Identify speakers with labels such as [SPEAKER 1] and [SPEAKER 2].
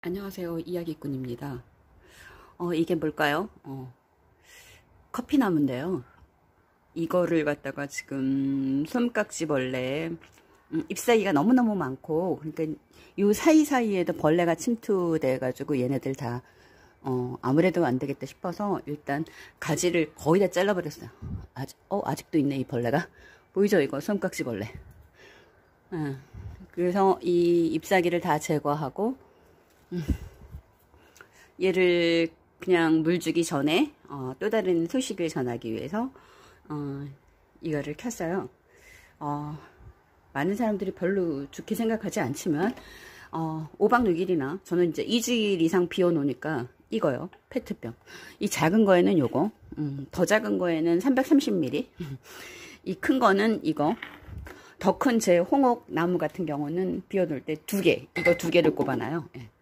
[SPEAKER 1] 안녕하세요 이야기꾼입니다 어 이게 뭘까요 어, 커피나무인데요 이거를 갖다가 지금 솜깍지벌레 음, 잎사귀가 너무너무 많고 그러니까 요 사이사이에도 벌레가 침투돼 가지고 얘네들 다 어, 아무래도 안되겠다 싶어서 일단 가지를 거의 다 잘라버렸어요 아직, 어, 아직도 있네 이 벌레가 보이죠 이거 솜깍지벌레 아, 어, 그래서 이 잎사귀를 다 제거하고 얘를 그냥 물 주기 전에 어, 또 다른 소식을 전하기 위해서 어, 이거를 켰어요. 어, 많은 사람들이 별로 좋게 생각하지 않지만 어, 5박 6일이나 저는 이제 2주일 이상 비워놓으니까 이거요. 페트병. 이 작은 거에는 요거. 음, 더 작은 거에는 330ml. 이 큰 거는 이거. 더 큰 제 홍옥 나무 같은 경우는 비워놓을 때 두 개. 이거 두 개를 꼽아놔요. 예.